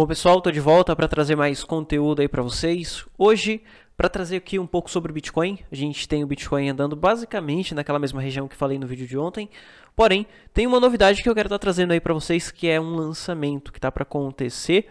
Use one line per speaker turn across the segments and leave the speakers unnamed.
Bom, pessoal, tô de volta para trazer mais conteúdo aí para vocês. Hoje, para trazer aqui um pouco sobre o Bitcoin, a gente tem o Bitcoin andando basicamente naquela mesma região que falei no vídeo de ontem. Porém, tem uma novidade que eu quero estar tá trazendo aí para vocês, que é um lançamento que tá para acontecer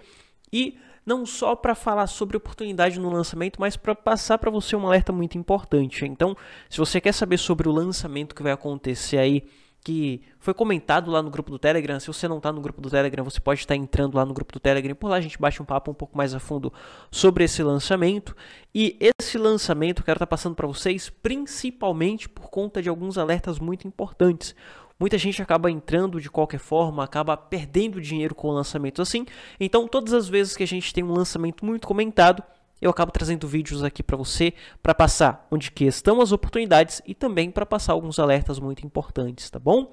e não só para falar sobre oportunidade no lançamento, mas para passar para você um alerta muito importante. Então, se você quer saber sobre o lançamento que vai acontecer aí que foi comentado lá no grupo do Telegram. Se você não está no grupo do Telegram, você pode estar entrando lá no grupo do Telegram. Por lá a gente bate um papo um pouco mais a fundo sobre esse lançamento. E esse lançamento eu quero estar tá passando para vocês principalmente por conta de alguns alertas muito importantes. Muita gente acaba entrando de qualquer forma, acaba perdendo dinheiro com lançamentos assim. Então, todas as vezes que a gente tem um lançamento muito comentado, eu acabo trazendo vídeos aqui para você para passar onde que estão as oportunidades e também para passar alguns alertas muito importantes, tá bom?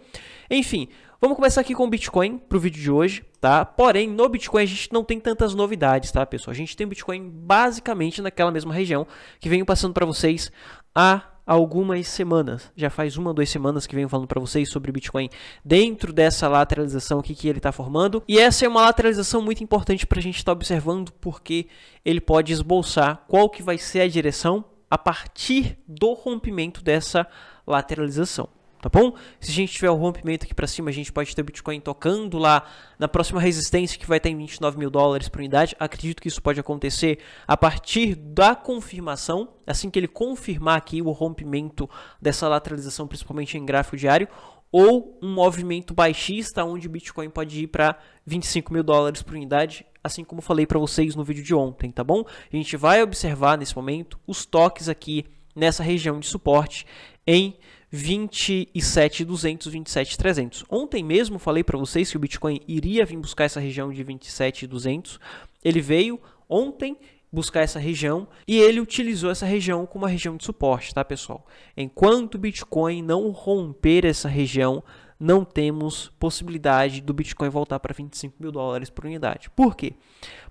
Enfim, vamos começar aqui com o Bitcoin para o vídeo de hoje, tá? Porém, no Bitcoin a gente não tem tantas novidades, tá, pessoal? A gente tem o Bitcoin basicamente naquela mesma região que venho passando para vocês há algumas semanas. Já faz uma, duas semanas que venho falando para vocês sobre o Bitcoin dentro dessa lateralização aqui que ele está formando. E essa é uma lateralização muito importante para a gente estar tá observando, porque ele pode esboçar qual que vai ser a direção a partir do rompimento dessa lateralização tá bom? Se a gente tiver o rompimento aqui para cima, a gente pode ter o Bitcoin tocando lá na próxima resistência que vai estar em 29 mil dólares por unidade. Acredito que isso pode acontecer a partir da confirmação, assim que ele confirmar aqui o rompimento dessa lateralização, principalmente em gráfico diário, ou um movimento baixista onde o Bitcoin pode ir para 25 mil dólares por unidade, assim como falei para vocês no vídeo de ontem, tá bom? A gente vai observar nesse momento os toques aqui nessa região de suporte em 27,200, 27,300. Ontem mesmo falei para vocês que o Bitcoin iria vir buscar essa região de 27,200. Ele veio ontem buscar essa região e ele utilizou essa região como uma região de suporte, tá, pessoal? Enquanto o Bitcoin não romper essa região, não temos possibilidade do Bitcoin voltar para 25 mil dólares por unidade. Por quê?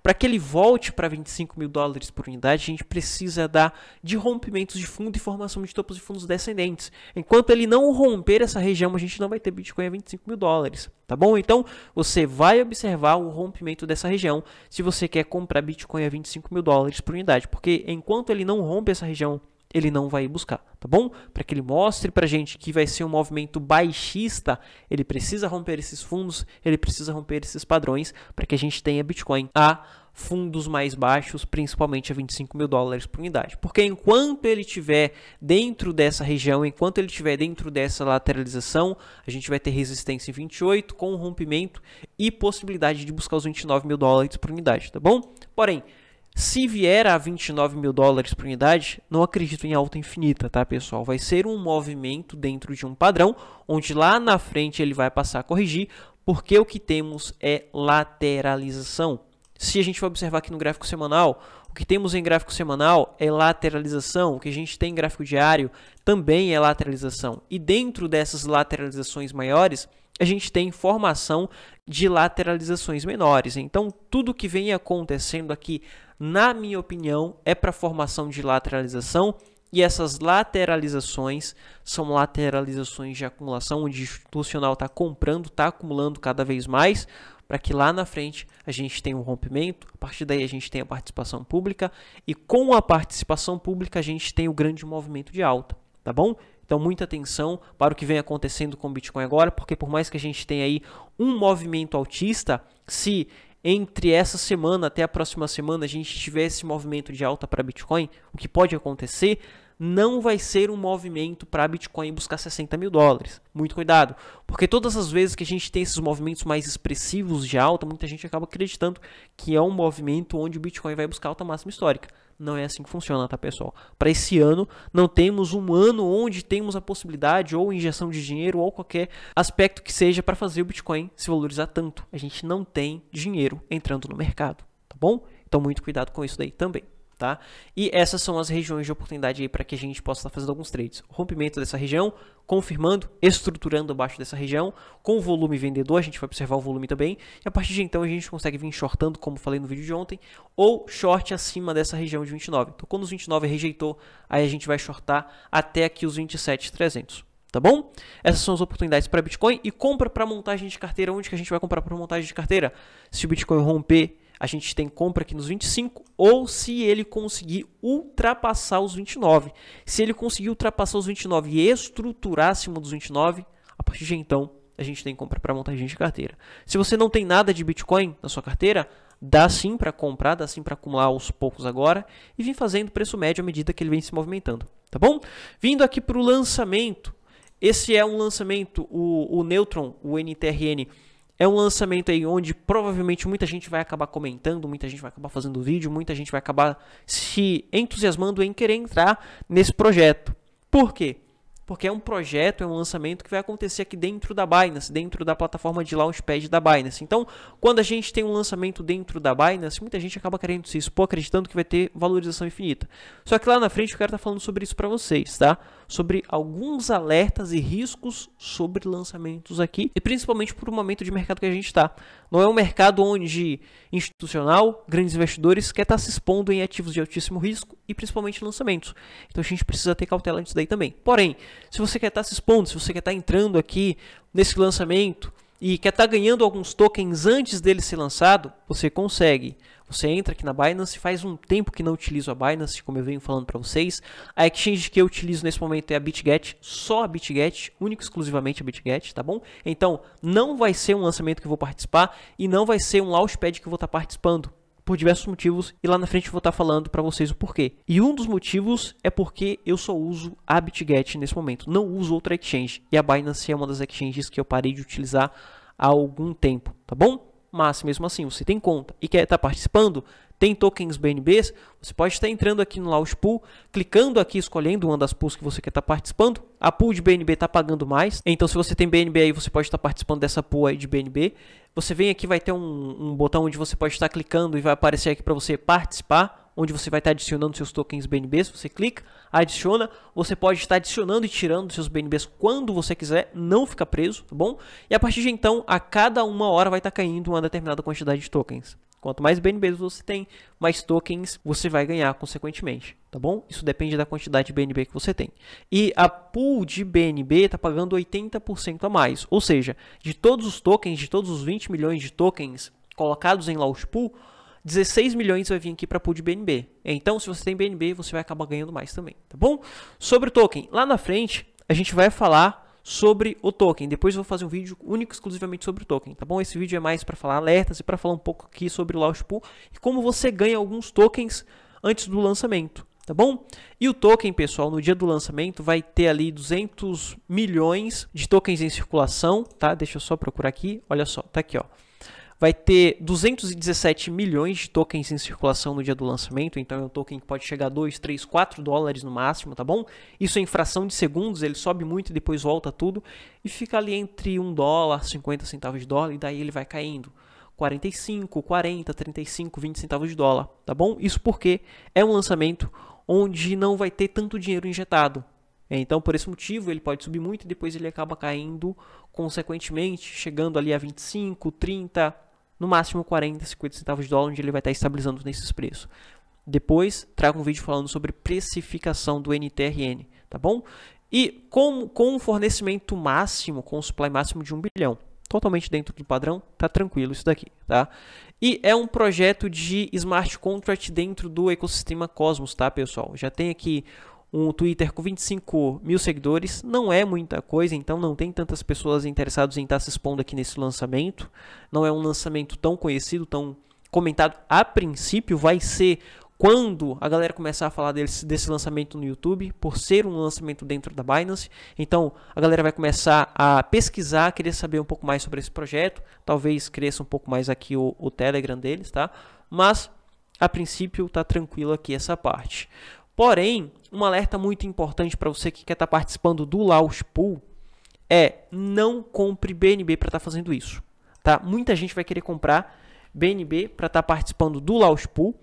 Para que ele volte para 25 mil dólares por unidade, a gente precisa dar de rompimentos de fundo e formação de topos de fundos descendentes. Enquanto ele não romper essa região, a gente não vai ter Bitcoin a 25 mil dólares, tá bom? Então você vai observar o rompimento dessa região se você quer comprar Bitcoin a 25 mil dólares por unidade, porque enquanto ele não rompe essa região ele não vai buscar, tá bom? Para que ele mostre para a gente que vai ser um movimento baixista, ele precisa romper esses fundos, ele precisa romper esses padrões para que a gente tenha Bitcoin a fundos mais baixos, principalmente a 25 mil dólares por unidade. Porque enquanto ele estiver dentro dessa região, enquanto ele estiver dentro dessa lateralização, a gente vai ter resistência em 28 com rompimento e possibilidade de buscar os 29 mil dólares por unidade, tá bom? Porém, se vier a 29 mil dólares por unidade, não acredito em alta infinita, tá pessoal? Vai ser um movimento dentro de um padrão, onde lá na frente ele vai passar a corrigir, porque o que temos é lateralização. Se a gente for observar aqui no gráfico semanal, o que temos em gráfico semanal é lateralização, o que a gente tem em gráfico diário também é lateralização. E dentro dessas lateralizações maiores, a gente tem formação de lateralizações menores. Então, tudo que vem acontecendo aqui, na minha opinião, é para formação de lateralização e essas lateralizações são lateralizações de acumulação, onde o institucional está comprando, está acumulando cada vez mais, para que lá na frente a gente tenha um rompimento, a partir daí a gente tenha a participação pública, e com a participação pública a gente tem o grande movimento de alta, tá bom? Então, muita atenção para o que vem acontecendo com o Bitcoin agora, porque por mais que a gente tenha aí um movimento altista, se entre essa semana até a próxima semana a gente tiver esse movimento de alta para Bitcoin, o que pode acontecer não vai ser um movimento para Bitcoin buscar 60 mil dólares. Muito cuidado, porque todas as vezes que a gente tem esses movimentos mais expressivos de alta, muita gente acaba acreditando que é um movimento onde o Bitcoin vai buscar alta máxima histórica. Não é assim que funciona, tá, pessoal? Para esse ano, não temos um ano onde temos a possibilidade ou injeção de dinheiro ou qualquer aspecto que seja para fazer o Bitcoin se valorizar tanto. A gente não tem dinheiro entrando no mercado, tá bom? Então, muito cuidado com isso daí também tá? E essas são as regiões de oportunidade aí para que a gente possa estar tá fazendo alguns trades. rompimento dessa região, confirmando, estruturando abaixo dessa região, com o volume vendedor, a gente vai observar o volume também, e a partir de então a gente consegue vir shortando, como falei no vídeo de ontem, ou short acima dessa região de 29. Então, quando os 29 rejeitou, aí a gente vai shortar até aqui os 27,300 tá bom? Essas são as oportunidades para Bitcoin e compra para montagem de carteira. Onde que a gente vai comprar para montagem de carteira? Se o Bitcoin romper a gente tem compra aqui nos 25, ou se ele conseguir ultrapassar os 29. Se ele conseguir ultrapassar os 29 e estruturar acima dos 29, a partir de então a gente tem compra para montagem de carteira. Se você não tem nada de Bitcoin na sua carteira, dá sim para comprar, dá sim para acumular aos poucos agora e vem fazendo preço médio à medida que ele vem se movimentando, tá bom? Vindo aqui para o lançamento, esse é um lançamento, o, o Neutron, o NTRN, é um lançamento aí onde provavelmente muita gente vai acabar comentando, muita gente vai acabar fazendo vídeo, muita gente vai acabar se entusiasmando em querer entrar nesse projeto. Por quê? porque é um projeto, é um lançamento que vai acontecer aqui dentro da Binance, dentro da plataforma de Launchpad da Binance. Então, quando a gente tem um lançamento dentro da Binance, muita gente acaba querendo se expor, acreditando que vai ter valorização infinita. Só que lá na frente o cara tá falando sobre isso para vocês, tá? Sobre alguns alertas e riscos sobre lançamentos aqui, e principalmente por o momento de mercado que a gente está. Não é um mercado onde institucional, grandes investidores quer estar tá se expondo em ativos de altíssimo risco e principalmente lançamentos. Então a gente precisa ter cautela nisso daí também. Porém, se você quer estar tá se expondo, se você quer estar tá entrando aqui nesse lançamento e quer estar tá ganhando alguns tokens antes dele ser lançado, você consegue. Você entra aqui na Binance, faz um tempo que não utilizo a Binance, como eu venho falando para vocês. A exchange que eu utilizo nesse momento é a BitGet, só a BitGet, único exclusivamente a BitGet, tá bom? Então, não vai ser um lançamento que eu vou participar e não vai ser um launchpad que eu vou estar participando por diversos motivos e lá na frente eu vou estar falando para vocês o porquê. E um dos motivos é porque eu só uso a BitGet nesse momento, não uso outra exchange. E a Binance é uma das exchanges que eu parei de utilizar há algum tempo, tá bom? Mas mesmo assim, você tem conta e quer estar participando, tem tokens BNBs? Você pode estar entrando aqui no Launch Pool, clicando aqui, escolhendo uma das pools que você quer estar participando. A pool de BNB está pagando mais, então se você tem BNB aí, você pode estar participando dessa pool aí de BNB. Você vem aqui, vai ter um, um botão onde você pode estar clicando e vai aparecer aqui para você participar onde você vai estar adicionando seus tokens BNBs. Você clica, adiciona. Você pode estar adicionando e tirando seus BNBs quando você quiser, não fica preso, tá bom? E a partir de então, a cada uma hora vai estar caindo uma determinada quantidade de tokens. Quanto mais BNBs você tem, mais tokens você vai ganhar consequentemente, tá bom? Isso depende da quantidade de BNB que você tem. E a pool de BNB está pagando 80% a mais, ou seja, de todos os tokens, de todos os 20 milhões de tokens colocados em Launch Pool, 16 milhões vai vir aqui para pool de BNB. Então, se você tem BNB, você vai acabar ganhando mais também, tá bom? Sobre o token, lá na frente a gente vai falar sobre o token. Depois eu vou fazer um vídeo único exclusivamente sobre o token, tá bom? Esse vídeo é mais para falar alertas e para falar um pouco aqui sobre o Launch Pool e como você ganha alguns tokens antes do lançamento, tá bom? E o token, pessoal, no dia do lançamento vai ter ali 200 milhões de tokens em circulação, tá? Deixa eu só procurar aqui, olha só, tá aqui, ó vai ter 217 milhões de tokens em circulação no dia do lançamento, então é um token que pode chegar a 2, 3, 4 dólares no máximo, tá bom? Isso em é fração de segundos, ele sobe muito e depois volta tudo e fica ali entre 1 dólar, 50 centavos de dólar e daí ele vai caindo. 45, 40, 35, 20 centavos de dólar, tá bom? Isso porque é um lançamento onde não vai ter tanto dinheiro injetado. É, então, por esse motivo, ele pode subir muito e depois ele acaba caindo consequentemente, chegando ali a 25, 30, no máximo 40, 50 centavos de dólar, onde ele vai estar estabilizando nesses preços. Depois trago um vídeo falando sobre precificação do NTRN, tá bom? E com, com um fornecimento máximo, com um supply máximo de 1 bilhão. Totalmente dentro do padrão, tá tranquilo isso daqui, tá? E é um projeto de smart contract dentro do ecossistema Cosmos, tá, pessoal? Já tem aqui um Twitter com 25 mil seguidores não é muita coisa, então não tem tantas pessoas interessadas em estar tá se expondo aqui nesse lançamento. Não é um lançamento tão conhecido, tão comentado. A princípio, vai ser quando a galera começar a falar desse, desse lançamento no YouTube, por ser um lançamento dentro da Binance. Então a galera vai começar a pesquisar, querer saber um pouco mais sobre esse projeto. Talvez cresça um pouco mais aqui o, o Telegram deles, tá? Mas a princípio tá tranquilo aqui essa parte. Porém, um alerta muito importante para você que quer estar tá participando do Laos Pool é não compre BNB para estar tá fazendo isso. Tá? Muita gente vai querer comprar BNB para estar tá participando do Laos Pool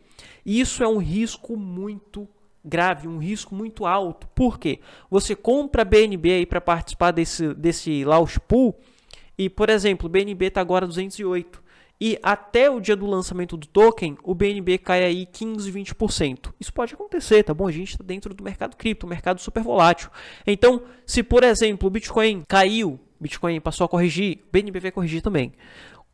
e isso é um risco muito grave, um risco muito alto. Por quê? Você compra BNB aí para participar desse, desse Laos Pool e, por exemplo, BNB está agora 208 e até o dia do lançamento do token, o BNB cai aí 15, 20%. Isso pode acontecer, tá bom? A gente está dentro do mercado cripto, mercado super volátil. Então, se por exemplo o Bitcoin caiu, Bitcoin passou a corrigir, o BNB vai corrigir também.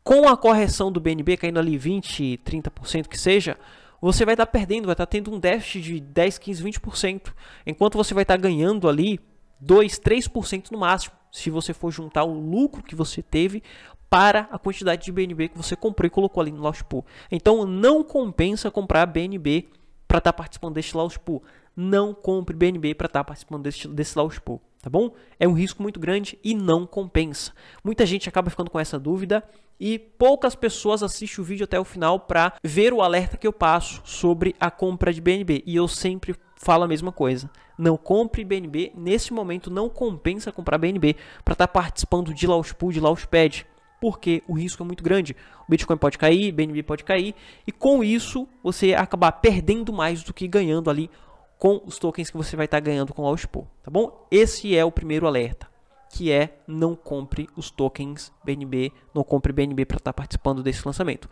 Com a correção do BNB caindo ali 20, 30% que seja, você vai estar tá perdendo, vai estar tá tendo um déficit de 10, 15, 20%, enquanto você vai estar tá ganhando ali 2, 3% no máximo, se você for juntar o lucro que você teve para a quantidade de BNB que você comprou e colocou ali no Launch Pool. Então não compensa comprar BNB para estar tá participando deste Launch Pool. Não compre BNB para estar tá participando desse, desse Launch Pool, tá bom? É um risco muito grande e não compensa. Muita gente acaba ficando com essa dúvida e poucas pessoas assistem o vídeo até o final para ver o alerta que eu passo sobre a compra de BNB. E eu sempre falo a mesma coisa. Não compre BNB, nesse momento não compensa comprar BNB para estar tá participando de Launch Pool, de Launchpad porque o risco é muito grande. O Bitcoin pode cair, o BNB pode cair, e com isso você acabar perdendo mais do que ganhando ali com os tokens que você vai estar tá ganhando com o Launchpool, tá bom? Esse é o primeiro alerta, que é não compre os tokens BNB, não compre BNB para estar tá participando desse lançamento.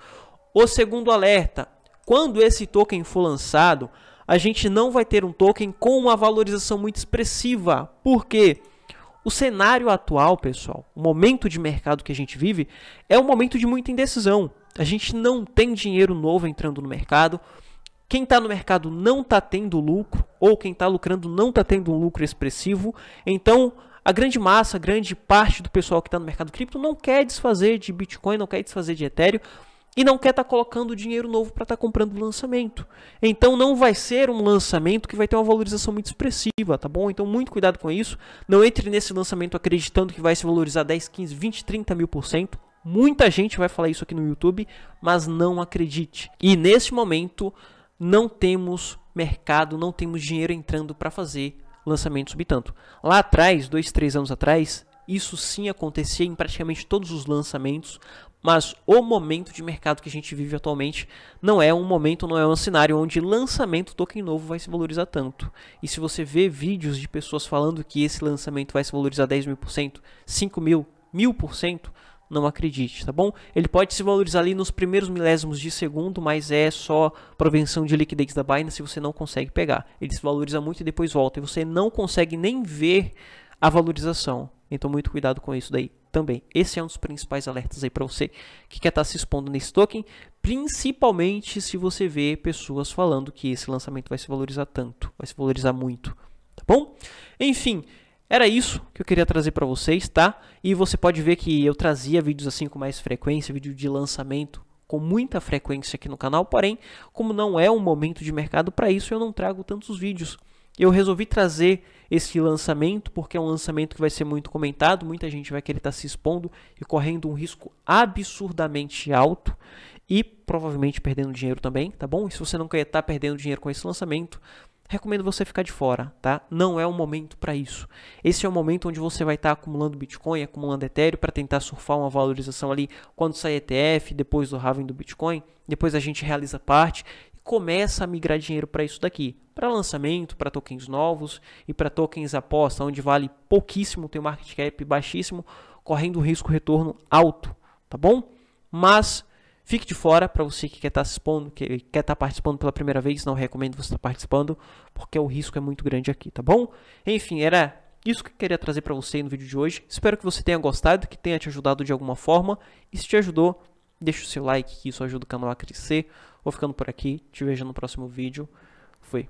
O segundo alerta, quando esse token for lançado, a gente não vai ter um token com uma valorização muito expressiva. Por quê? Porque o cenário atual, pessoal, o momento de mercado que a gente vive, é um momento de muita indecisão. A gente não tem dinheiro novo entrando no mercado. Quem está no mercado não está tendo lucro, ou quem está lucrando não está tendo um lucro expressivo. Então, a grande massa, a grande parte do pessoal que está no mercado cripto não quer desfazer de Bitcoin, não quer desfazer de Ethereum, e não quer estar tá colocando dinheiro novo para estar tá comprando o lançamento. Então não vai ser um lançamento que vai ter uma valorização muito expressiva, tá bom? Então muito cuidado com isso. Não entre nesse lançamento acreditando que vai se valorizar 10, 15, 20, 30 mil por cento. Muita gente vai falar isso aqui no YouTube, mas não acredite. E neste momento não temos mercado, não temos dinheiro entrando para fazer lançamento subir tanto. Lá atrás, dois, três anos atrás, isso sim acontecia em praticamente todos os lançamentos mas o momento de mercado que a gente vive atualmente não é um momento, não é um cenário onde lançamento token novo vai se valorizar tanto. E se você vê vídeos de pessoas falando que esse lançamento vai se valorizar 10 mil por cento, 5 mil, mil por cento, não acredite, tá bom? Ele pode se valorizar ali nos primeiros milésimos de segundo, mas é só prevenção de liquidez da Binance, você não consegue pegar. Ele se valoriza muito e depois volta, e você não consegue nem ver a valorização. Então muito cuidado com isso daí também. Esse é um dos principais alertas aí para você que quer estar tá se expondo nesse token, principalmente se você vê pessoas falando que esse lançamento vai se valorizar tanto, vai se valorizar muito, tá bom? Enfim, era isso que eu queria trazer para vocês, tá? E você pode ver que eu trazia vídeos assim com mais frequência, vídeo de lançamento com muita frequência aqui no canal, porém, como não é um momento de mercado para isso, eu não trago tantos vídeos. Eu resolvi trazer esse lançamento porque é um lançamento que vai ser muito comentado, muita gente vai querer estar tá se expondo e correndo um risco absurdamente alto e provavelmente perdendo dinheiro também, tá bom? E se você não quer estar tá perdendo dinheiro com esse lançamento, recomendo você ficar de fora, tá? Não é o momento para isso. Esse é o momento onde você vai estar tá acumulando Bitcoin, acumulando Ethereum para tentar surfar uma valorização ali quando sai ETF, depois do halving do Bitcoin, depois a gente realiza parte e começa a migrar dinheiro para isso daqui para lançamento, para tokens novos e para tokens aposta, onde vale pouquíssimo, tem um market cap baixíssimo, correndo risco retorno alto, tá bom? Mas fique de fora para você que quer estar tá expondo, que quer estar tá participando pela primeira vez, não recomendo você estar tá participando, porque o risco é muito grande aqui, tá bom? Enfim, era isso que eu queria trazer para você no vídeo de hoje. Espero que você tenha gostado, que tenha te ajudado de alguma forma. E se te ajudou, deixa o seu like, que isso ajuda o canal a crescer. Vou ficando por aqui, te vejo no próximo vídeo. Fui.